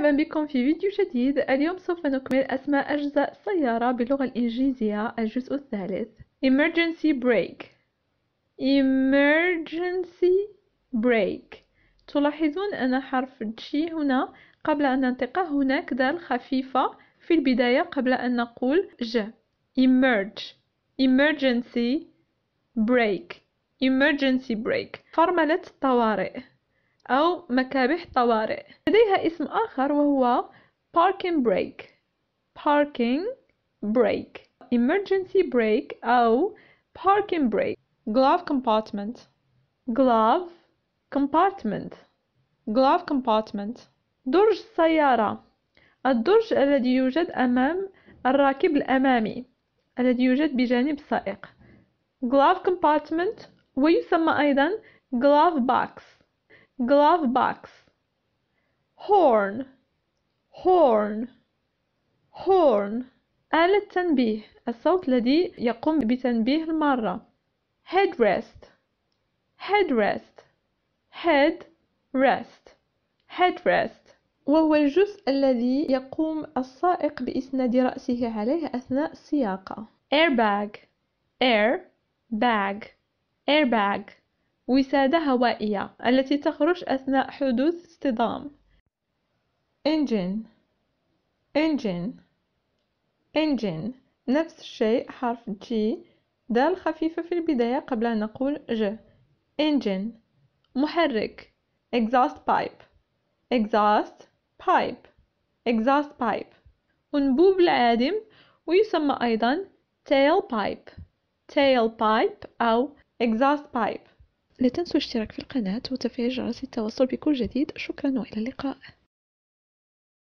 مرحبا بكم في فيديو جديد اليوم سوف نكمل أسماء أجزاء سيارة باللغة الإنجليزية الجزء الثالث emergency brake emergency brake تلاحظون أن حرف G هنا قبل أن ننطقه هناك دال خفيفة في البداية قبل أن نقول ج emerge emergency brake emergency brake فرملة الطوارئ أو مكابح طوارئ لديها اسم آخر وهو parking brake parking brake emergency brake أو parking brake glove compartment glove compartment glove compartment درج السيارة الدرج الذي يوجد أمام الراكب الأمامي الذي يوجد بجانب السائق glove compartment ويسمى أيضا glove box glove box horn horn horn آلة تنبيه الصوت الذي يقوم بتنبيه المارة headrest headrest head rest head وهو الجزء الذي يقوم السائق بإسناد رأسه عليه أثناء السياقة airbag air bag airbag وسادة هوائية التي تخرج أثناء حدوث اصطدام engine engine engine نفس الشيء حرف G دال خفيفة في البداية قبل أن نقول ج engine محرك exhaust pipe exhaust pipe exhaust pipe أنبوب العادم ويسمى أيضا tail pipe tail pipe أو exhaust pipe لا تنسوا الاشتراك في القناة وتفعيل جرس التوصل بكل جديد شكرا وإلى اللقاء